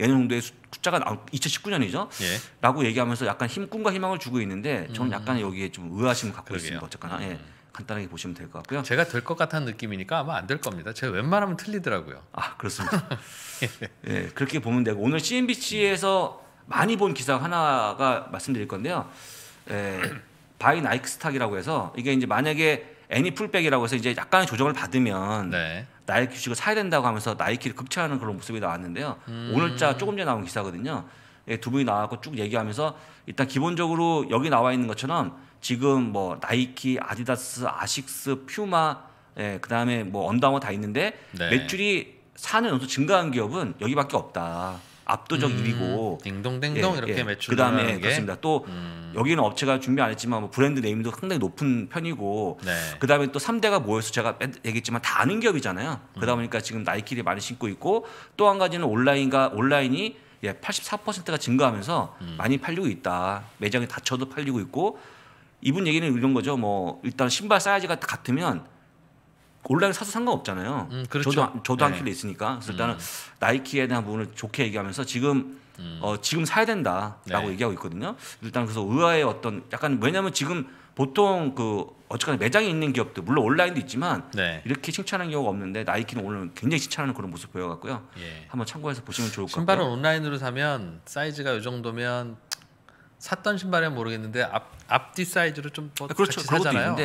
내년도에 정 숫자가 2019년이죠. 예. 라고 얘기하면서 약간 힘 꿈과 희망을 주고 있는데 저는 음. 약간 여기에 좀 의아심을 갖고 그러게요. 있습니다. 어쨌거나 음. 예. 간단하게 보시면 될 것 같고요. 제가 될 것 같은 느낌이니까 아마 안 될 겁니다. 제가 웬만하면 틀리더라고요. 아 그렇습니다. [laughs] 예. 예. 그렇게 보면 되고 오늘 CNBC에서 많이 본 기사 하나가 말씀드릴 건데요. 예, 바이 나이크스탁이라고 해서 이게 이제 만약에 애니 풀백이라고 해서 이제 약간의 조정을 받으면 네. 나이키 주식을 사야 된다고 하면서 나이키를 급체하는 그런 모습이 나왔는데요. 음. 오늘자 조금 전에 나온 기사거든요. 예, 두 분이 나왔고 쭉 얘기하면서 일단 기본적으로 여기 나와 있는 것처럼 지금 뭐 나이키, 아디다스, 아식스, 퓨마, 예, 그다음에 뭐 언더아머 다 있는데 네. 매출이 4년 연속 증가한 기업은 여기밖에 없다. 압도적 음, 1위고 딩동댕동 예, 이렇게 예. 매출 그다음에 그렇습니다. 또 음. 여기는 업체가 준비 안 했지만 뭐 브랜드 네임도 상당히 높은 편이고 네. 그다음에 또 3대가 모여서 제가 얘기했지만 다 아는 기업이잖아요. 그러다 음. 보니까 지금 나이키를 많이 신고 있고 또 한 가지는 온라인과 온라인이 예, 84%가 증가하면서 음. 많이 팔리고 있다. 매장에 닫혀도 팔리고 있고 이분 얘기는 이런 거죠. 뭐 일단 신발 사이즈가 같으면 온라인 사서 상관없잖아요. 음, 그렇죠. 저도 저도 네. 한 킬로 있으니까 그래서 일단은 음. 나이키에 대한 부분을 좋게 얘기하면서 지금 음. 어, 지금 사야 된다라고 네. 얘기하고 있거든요. 일단 그래서 의아의 어떤 약간 왜냐하면 지금 보통 그 어쨌거나 매장에 있는 기업들 물론 온라인도 있지만 네. 이렇게 칭찬하는 경우가 없는데 나이키는 오늘 굉장히 칭찬하는 그런 모습 보여갖고요. 예. 한번 참고해서 보시면 좋을 것 같아요. 신발은 온라인으로 사면 사이즈가 이 정도면 샀던 신발은 모르겠는데 앞 앞뒤 사이즈로 좀더 아, 그렇죠. 같이 사잖아요.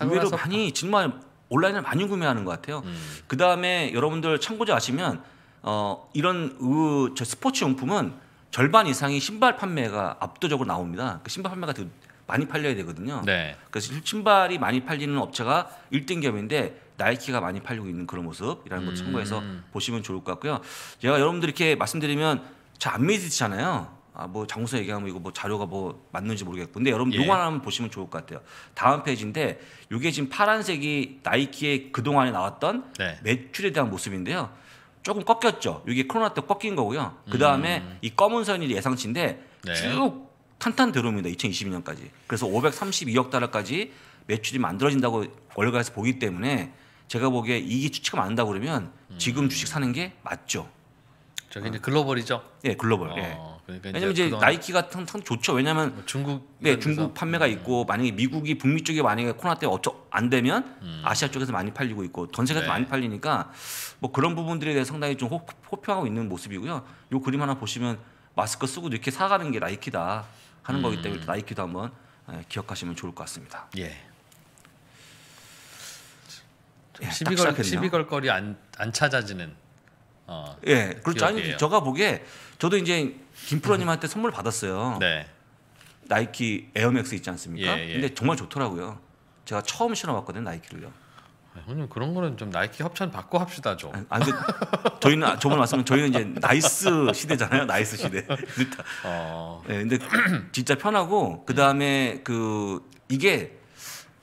의외로 많이 정말 온라인을 많이 구매하는 것 같아요. 음. 그 다음에 여러분들 참고자 아시면 어, 이런 의, 저 스포츠 용품은 절반 이상이 신발 판매가 압도적으로 나옵니다. 그 신발 판매가 되게 많이 팔려야 되거든요. 네. 그래서 신발이 많이 팔리는 업체가 1등 기업인데 나이키가 많이 팔리고 있는 그런 모습이라는 걸 참고해서 음. 보시면 좋을 것 같고요. 제가 여러분들 이렇게 말씀드리면 잘 안 믿으시잖아요. 아뭐 장문서 얘기하면 이거 뭐 자료가 뭐 맞는지 모르겠고 근데 여러분 예. 요거 하나만 보시면 좋을 것 같아요. 다음 페이지인데 요게 지금 파란색이 나이키의 그동안에 나왔던 네. 매출에 대한 모습인데요. 조금 꺾였죠. 요게 코로나 때 꺾인 거고요. 그 다음에 음. 이 검은 선이 예상치인데 네. 쭉 탄탄 들어옵니다. 2022년까지. 그래서 532억 달러까지 매출이 만들어진다고 월가에서 보기 때문에 제가 보기에 이기 추측 많다고 그러면 지금 음. 주식 사는 게 맞죠. 저기 그렇죠. 이제 아. 글로벌이죠. 예, 글로벌. 어, 예. 그러니까 왜냐면 이제, 이제 나이키가 참, 참 좋죠. 왜냐면 뭐 중국 네, 중국 판매가 음. 있고 만약에 미국이 북미 쪽에 만약에 코로나 때 어쩌 안 되면 음. 아시아 쪽에서 많이 팔리고 있고 전 세계에서 네. 많이 팔리니까 뭐 그런 부분들에 대해 상당히 좀 호, 표하고 있는 모습이고요. 요 그림 하나 보시면 마스크 쓰고 이렇게 사가는 게 나이키다 하는 음. 거기 때문에 음. 나이키도 한번 예, 기억하시면 좋을 것 같습니다. 예. 시비 걸 시비 걸 거리 안안 찾아지는 어, 예, 그렇죠. 기억이요 아니 저가 보기에 저도 이제 김프로님한테 선물 받았어요. 네. 나이키 에어맥스 있지 않습니까? 예, 예. 근데 정말 좋더라고요. 제가 처음 신어봤거든요 나이키를요. 아, 형님 그런 거는 좀 나이키 협찬 받고 합시다 죠 아, 니 근데 저희는 아, 저번 말씀은 저희는 이제 나이스 시대잖아요. 나이스 시대. [laughs] 어. 네, 근데 진짜 편하고 그 다음에 그 이게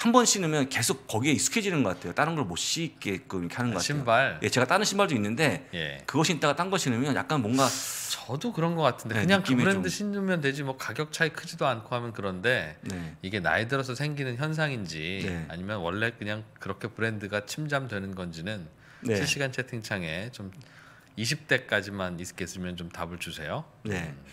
한번 신으면 계속 거기에 익숙해지는 것 같아요. 다른 걸못 신게끔 이렇게 하는 것 같아요. 신발. 예, 제가 다른 신발도 있는데 예. 그거 신다가 딴 거 신으면 약간 뭔가 저도 그런 것 같은데 네, 그냥 그 브랜드 좀... 신으면 되지 뭐 가격 차이 크지도 않고 하면 그런데 네. 이게 나이 들어서 생기는 현상인지 네. 아니면 원래 그냥 그렇게 브랜드가 침잠되는 건지는 네. 실시간 채팅창에 좀 20대까지만 있겠으면 좀 답을 주세요. 네. 음.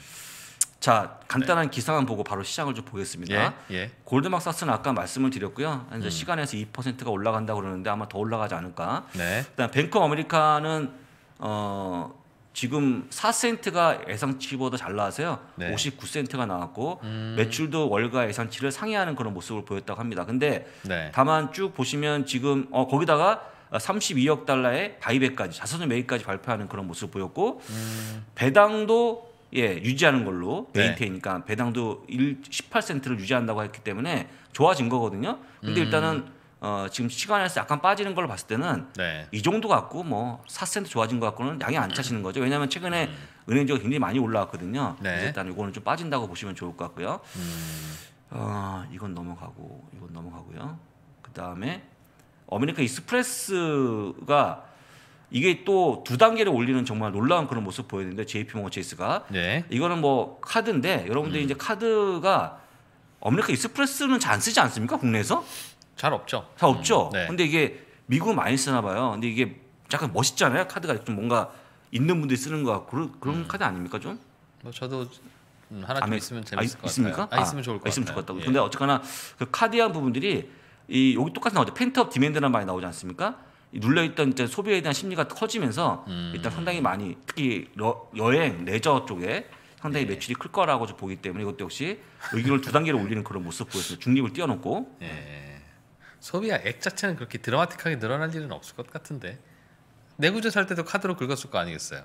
자 간단한 네. 기사만 보고 바로 시장을 좀 보겠습니다. 예, 예. 골드막사스는 아까 말씀을 드렸고요. 현재 음. 시간에서 2%가 올라간다 그러는데 아마 더 올라가지 않을까. 네. 그다음 뱅크 아메리카는 어 지금 4센트가 예상치보다 잘 나와서요. 네. 59센트가 나왔고 음. 매출도 월가 예상치를 상회하는 그런 모습을 보였다고 합니다. 근데 네. 다만 쭉 보시면 지금 어 거기다가 32억 달러의 바이백까지 자선을 매입까지 발표하는 그런 모습을 보였고 음. 배당도 예, 유지하는 걸로 베이페이니까 네. 배당도 1, 8센트를 유지한다고 했기 때문에 좋아진 거거든요. 근데 음. 일단은 어, 지금 시간에서 약간 빠지는 걸로 봤을 때는 네. 이 정도 갖고 뭐 4센트 좋아진 것같고는 양이 안 차시는 거죠. 왜냐하면 최근에 음. 은행주가 굉장히 많이 올라왔거든요. 네. 일단 이거는 좀 빠진다고 보시면 좋을 것 같고요. 음. 어, 이건 넘어가고 이건 넘어가고요. 그 다음에 어메리카 익스프레스가 이게 또 두 단계를 올리는 정말 놀라운 그런 모습 보였는데 JP모건 체이스가 네. 이거는 뭐 카드인데 여러분들 음. 이제 카드가 아메리카 익스프레스는 잘 안 쓰지 않습니까 국내에서? 잘 없죠. 잘 없죠. 음, 네. 근데 이게 미국은 많이 쓰나 봐요. 근데 이게 약간 멋있잖아요. 카드가 좀 뭔가 있는 분들이 쓰는 거 같고 그런, 그런 음. 카드 아닙니까 좀? 뭐 저도 음, 하나 좀 아, 있으면 재밌을 아, 것 있습니까? 같아요. 아, 있으면 좋을 것 아, 있으면 같아요. 좋겠다고. 예. 근데 어쨌거나 그 카드한 부분들이 이 여기 똑같이 나오죠. 펜트업 디맨드란 말이 나오지 않습니까? 눌려있던 이제 소비에 대한 심리가 커지면서 음. 일단 상당히 많이 특히 러, 여행 레저 쪽에 상당히 네. 매출이 클 거라고 보기 때문에 이것도 역시 의견을 두 단계로 올리는 그런 모습 보였어요. 중립을 뛰어넘고. 네. 소비야 액 자체는 그렇게 드라마틱하게 늘어날 일은 없을 것 같은데 내구재 살 때도 카드로 긁었을 거 아니겠어요?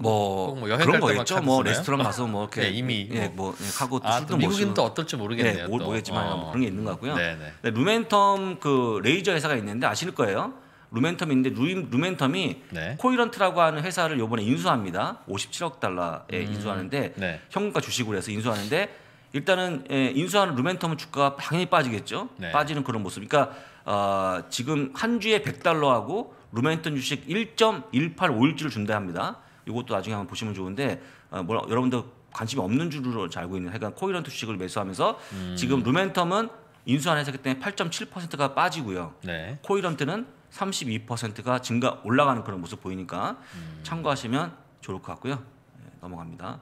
뭐, 뭐 여행 그런 거겠죠. 뭐 레스토랑 가서 뭐 이렇게 [laughs] 네, 이미 예, 뭐, 뭐 예, 하고 또 아, 술도 또 뭐 미국인 또 어떨지 모르겠네요. 예, 모, 뭐 모르겠지만 어. 뭐 그런 게 있는 것 같고요. 네네. 네, 루멘텀 그 레이저 회사가 있는데 아실 거예요. 루멘텀인데 루, 루멘텀이 네. 코이런트라고 하는 회사를 요번에 인수합니다. 57억 달러에 음. 인수하는데 네. 현금과 주식으로 해서 인수하는데 일단은 예, 인수하는 루멘텀은 주가가 당연히 빠지겠죠. 네. 빠지는 그런 모습. 그러니까 어, 지금 한 주에 100달러하고 루멘텀 주식 1.1851주를 준다 합니다. 이것도 나중에 한번 보시면 좋은데 어, 뭐, 여러분들 관심이 없는 줄로 알고 있는 하여간 코이런 트 주식을 매수하면서 음. 지금 루멘텀은 인수안 회사기 때문에 8.7%가 빠지고요. 네. 코이런트는 32%가 증가 올라가는 그런 모습 보이니까 음. 참고하시면 좋을 것 같고요. 네, 넘어갑니다.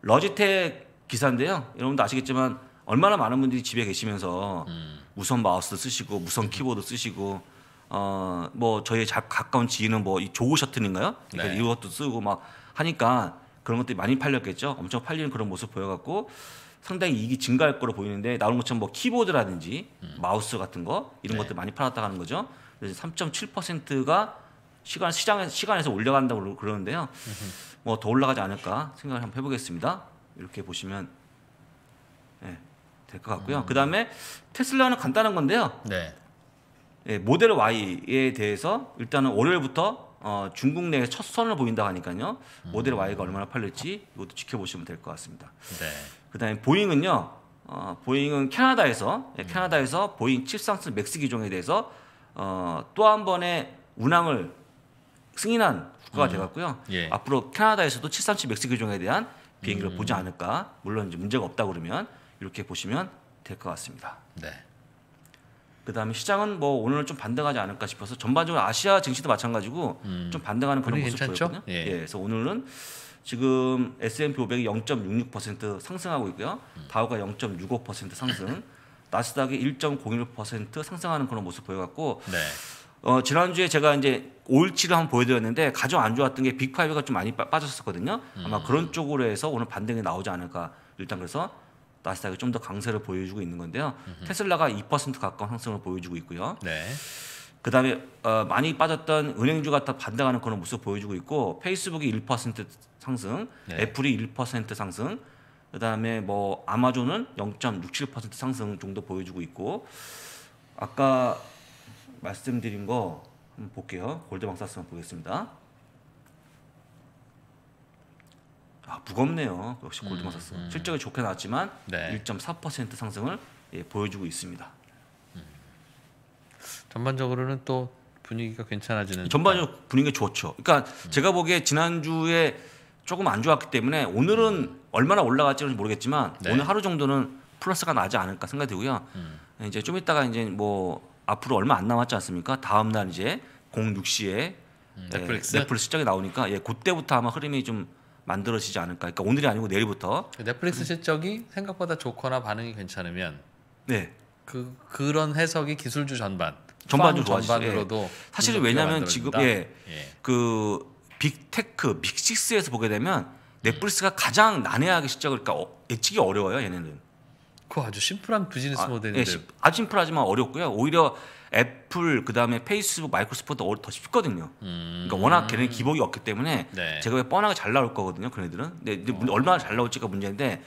러지텍 기사인데요. 여러분도 아시겠지만 얼마나 많은 분들이 집에 계시면서 음. 무선 마우스 쓰시고 무선 키보드 쓰시고 어뭐 저희 자, 가까운 지인은 뭐이 조우 셔틀인가요? 네. 이것도 쓰고 막 하니까 그런 것들이 많이 팔렸겠죠. 엄청 팔리는 그런 모습 보여갖고 상당히 이익이 증가할 거로 보이는데 나온 것처럼 뭐 키보드라든지 음. 마우스 같은 거 이런 네. 것들 많이 팔았다는 하 거죠. 그래서 3.7%가 시간 시장 에 시간에서 올려간다고 그러는데요. 뭐 더 올라가지 않을까 생각을 한번 해보겠습니다. 이렇게 보시면 네, 예, 될것 같고요. 음. 그 다음에 테슬라는 간단한 건데요. 네. 예, 모델 Y에 대해서 일단은 월요일부터 어, 중국 내에 첫 선을 보인다 하니까요. 모델 Y가 음. 얼마나 팔릴지 이것도 지켜보시면 될 것 같습니다. 네. 그다음에 보잉은요. 어, 보잉은 캐나다에서 예, 음. 캐나다에서 보잉 737 맥스 기종에 대해서 어, 또한 번의 운항을 승인한 국가가 음. 돼갔고요. 예. 앞으로 캐나다에서도 737 맥스 기종에 대한 비행기를 음. 보지 않을까. 물론 이제 문제가 없다 그러면 이렇게 보시면 될 것 같습니다. 네. 그다음에 시장은 뭐 오늘 좀 반등하지 않을까 싶어서 전반적으로 아시아 증시도 마찬가지고 음. 좀 반등하는 그런 모습 보였거든요. 예. 예. 그래서 오늘은 지금 S&P 500이 0.66% 상승하고 있고요. 음. 다우가 0.65% 상승, [laughs] 나스닥이 1.01% 상승하는 그런 모습 보여갖고 네. 어, 지난주에 제가 이제 올치를 한번 보여드렸는데 가장 안 좋았던 게 빅파이브가 좀 많이 빠, 빠졌었거든요. 아마 음. 그런 쪽으로 해서 오늘 반등이 나오지 않을까 일단 그래서 나스닥이 좀 더 강세를 보여주고 있는 건데요. 음흠. 테슬라가 2% 가까운 상승을 보여주고 있고요. 네. 그다음에 어, 많이 빠졌던 은행주 가다 반등하는 그런 모습 보여주고 있고 페이스북이 1% 상승, 네. 애플이 1% 상승, 그다음에 뭐 아마존은 0.67% 상승 정도 보여주고 있고 아까 말씀드린 거 한번 볼게요. 골드망사스 한번 보겠습니다. 아, 무겁네요. 그 역시 골드마사스 음, 음. 실적이 좋게 나왔지만 네. 1.4% 상승을 예, 보여주고 있습니다. 음. 전반적으로는 또 분위기가 괜찮아지는. 전반적으로 분위기 좋죠. 그러니까 음. 제가 보기에 지난주에 조금 안 좋았기 때문에 오늘은 음. 얼마나 올라갈지 모르겠지만 네. 오늘 하루 정도는 플러스가 나지 않을까 생각이 고요 음. 이제 좀 이따가 이제 뭐 앞으로 얼마 안 남았지 않습니까? 다음 날 이제 06시에 예, 넷 넷플릭스 실적이 나오니까 예, 그때부터 아마 흐름이 좀 만들어지지 않을까. 그러니까 오늘이 아니고 내일부터. 넷플릭스 그 실적이 생각보다 좋거나 반응이 괜찮으면 네. 그 그런 해석이 기술주 전반 전반으 전반으로도 예. 사실은 왜냐하면 지금 예, 예. 그 빅테크 빅식스에서 보게 되면 넷플릭스가 가장 난해하게 실적을 그러니까 어, 예측이 어려워요 얘네는. 그 아주 심플한 비즈니스 아, 모델인데 예, 아주 심플하지만 어렵고요. 오히려 애플 그다음에 페이스북, 마이크로소프트보다 더 쉽거든요. 그러니까 음. 그러니까 워낙 걔네 기복이 없기 때문에 네. 제가 왜 뻔하게 잘 나올 거거든요. 그네들은. 근데 어. 얼마나 잘 나올지가 문제인데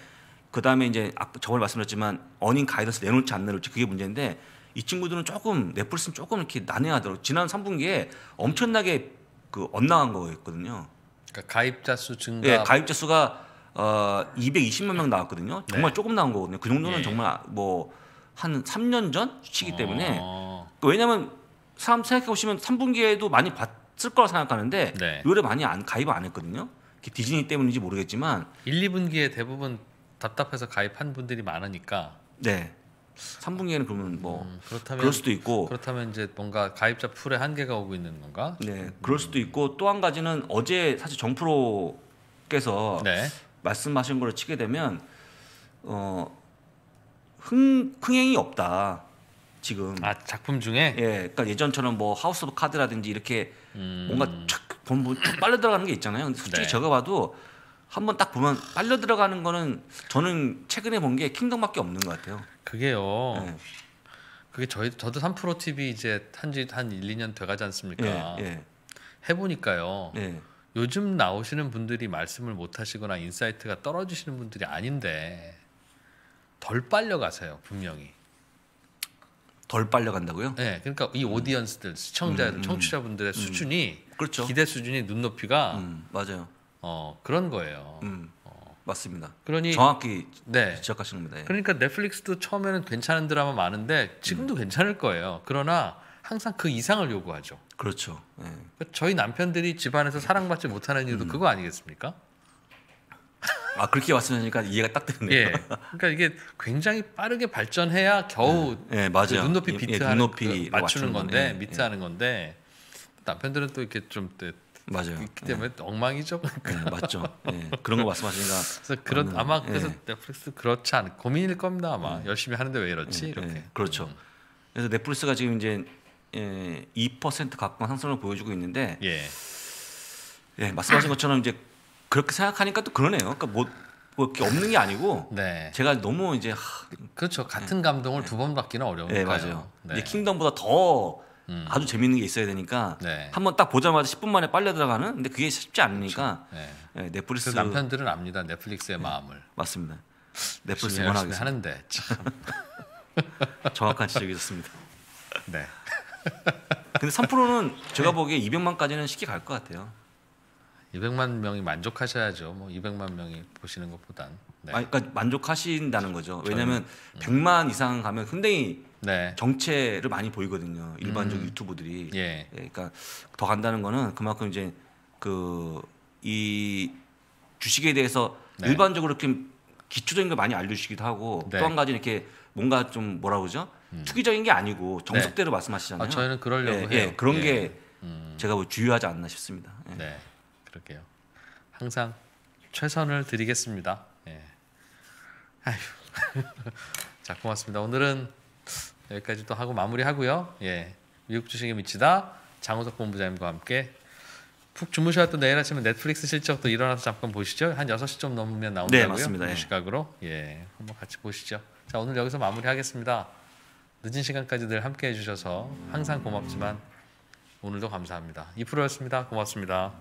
그다음에 이제 아, 저번에 말씀드렸지만 어닝 가이던스 내놓지않 내놓을지 그게 문제인데 이 친구들은 조금 넷플릭스는 조금 이렇게 난해하도록 지난 3분기에 엄청나게 그 엇나간 거였거든요. 그러니까 가입자 수 증가. 예, 가입자 수가 어 220만 명 나왔거든요. 네. 정말 네. 조금 나온 거거든요. 그 정도는 예. 정말 뭐 한 3년 전 수치기 이 어. 때문에 어... 왜냐면 사람 생각해 보시면 3분기에도 많이 봤을 거라 생각하는데 네. 의외로 많이 안, 가입 안 했거든요. 디즈니 때문인지 모르겠지만 1, 2분기에 대부분 답답해서 가입한 분들이 많으니까 네. 3분기에는 그러면 뭐 음, 그렇다면, 그럴 수도 있고 그렇다면 이제 뭔가 가입자 풀에 한계가 오고 있는 건가? 네, 그럴 수도 있고 또 한 가지는 어제 사실 정프로께서 네. 말씀하신 걸로 치게 되면 어 흥, 흥행이 없다. 지금. 아 작품 중에? 예, 그러니까 예전처럼 뭐 하우스 오브 카드라든지 이렇게 음... 뭔가 촥 보면 뭐 빨려 들어가는 게 있잖아요. 근데 솔직히 네. 제가 봐도 한번 딱 보면 빨려 들어가는 거는 저는 최근에 본 게 킹덤밖에 없는 것 같아요. 그게요. 네. 그게 저희 저도 3프로 TV 이제 한지 한 1, 2년 돼 가지 않습니까? 예, 예. 해 보니까요. 예. 요즘 나오시는 분들이 말씀을 못 하시거나 인사이트가 떨어지시는 분들이 아닌데 덜 빨려 가세요, 분명히. 덜 빨려간다고요? 네, 그러니까 이 오디언스들 시청자들, 음, 음. 청취자분들의 음. 수준이 그렇죠. 기대 수준이 눈높이가 맞아요. 어 그런 거예요. 어. 맞습니다. 그러니 정확히 네. 지적하시 겁니다. 예. 그러니까 넷플릭스도 처음에는 괜찮은 드라마 많은데 지금도 음. 괜찮을 거예요. 그러나 항상 그 이상을 요구하죠. 그렇죠. 예. 그러니까 저희 남편들이 집안에서 사랑받지 못하는 이유도 음. 그거 아니겠습니까? 아 그렇게 말씀하시니까 이해가 딱 되네요. 예. 그러니까 이게 굉장히 빠르게 발전해야 겨우 예, 예 맞아요. 그 눈높이 비트 예, 예 눈높이 그 맞추는 건데 건, 예. 비트 하는 건데 남편들은 또 이렇게 좀 맞아요. 있기 때문에 엉망이죠. 그 맞죠. 그런 거 말씀하시니까 그래서 그런 맞는, 아마 그래서 넷플릭스 그렇지 않 고민일 겁니다 아마 음. 열심히 하는데 왜 이렇지 이렇게 그렇죠. 음. 그래서 넷플릭스가 지금 이제 예, 2% 가까운 상승을 보여주고 있는데 예. 예, 말씀하신 것처럼 이제 그렇게 생각하니까 또 그러네요. 그러니까 뭐, 뭐 이렇게 없는 게 아니고 [laughs] 네. 제가 너무 이제 하, 그렇죠. 네. 같은 감동을 네. 두번 받기는 어려워요. 네, 맞아요. 네. 킹덤보다 더 음. 아주 재밌는 게 있어야 되니까 네. 한번 딱 보자마자 10분 만에 빨려 들어가는 근데 그게 쉽지 않으니까 그렇죠. 네. 네 넷플릭스 그 남편들은 압니다 넷플릭스의 마음을 맞습니다 넷플릭스 원하겠 하는데 참 [laughs] 정확한 지적이셨습니다 네 근데 3%는 제가 보기에 200만까지는 쉽게 갈 것 같아요 200만 명이 만족하셔야죠. 뭐 200만 명이 보시는 것보단. 네. 아, 그러니까 만족하신다는 거죠. 왜냐하면 저 음. 100만 이상 가면 흔히 네. 정체를 많이 보이거든요. 일반적 음. 유튜브들이. 예. 예 그러니까 더 간다는 거는 그만큼 이제 그 이 주식에 대해서 네. 일반적으로 이렇게 기초적인 걸 많이 알려주시기도 하고 네. 또한 가지 이렇게 뭔가 좀 뭐라 그러죠? 음. 투기적인 게 아니고 정석대로 네. 말씀하시잖아요. 아, 저희는 그러려고 예, 예. 해요. 예, 그런 예. 게 음. 제가 뭐 주의하지 않나 싶습니다. 예. 네. 그럴게요. 항상 최선을 드리겠습니다. 예. 아휴. [laughs] 자, 고맙습니다. 오늘은 여기까지 또 하고 마무리하고요. 예. 미국 주식에 미치다 장우석 본부장님과 함께 푹 주무셔도 내일 아침에 넷플릭스 실적도 일어나서 잠깐 보시죠. 한 6시 좀 넘으면 나온다고요. 네, 맞습니다. 예. 시각으로. 예. 한번 같이 보시죠. 자, 오늘 여기서 마무리하겠습니다. 늦은 시간까지 늘 함께 해 주셔서 항상 고맙지만 오늘도 감사합니다. 2%였습니다. 고맙습니다.